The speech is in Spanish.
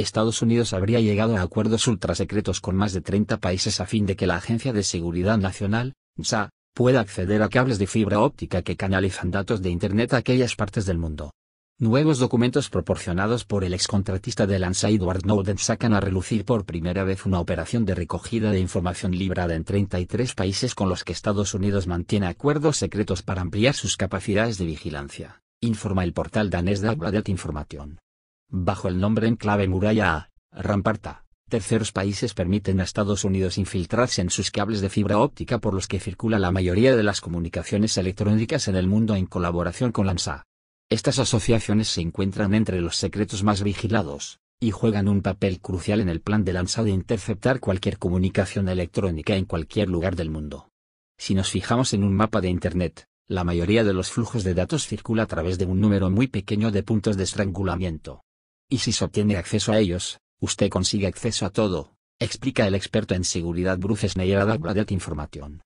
Estados Unidos habría llegado a acuerdos ultrasecretos con más de 30 países a fin de que la Agencia de Seguridad Nacional, NSA, pueda acceder a cables de fibra óptica que canalizan datos de Internet a aquellas partes del mundo. Nuevos documentos proporcionados por el excontratista de Lanza Edward Snowden sacan a relucir por primera vez una operación de recogida de información librada en 33 países con los que Estados Unidos mantiene acuerdos secretos para ampliar sus capacidades de vigilancia, informa el portal danés Dagbladet Information bajo el nombre en clave Muralla A, Ramparta. Terceros países permiten a Estados Unidos infiltrarse en sus cables de fibra óptica por los que circula la mayoría de las comunicaciones electrónicas en el mundo en colaboración con la ANSA. Estas asociaciones se encuentran entre los secretos más vigilados, y juegan un papel crucial en el plan de la ANSA de interceptar cualquier comunicación electrónica en cualquier lugar del mundo. Si nos fijamos en un mapa de Internet, la mayoría de los flujos de datos circula a través de un número muy pequeño de puntos de estrangulamiento. Y si se obtiene acceso a ellos, usted consigue acceso a todo, explica el experto en seguridad Bruce Schneier a Data Information.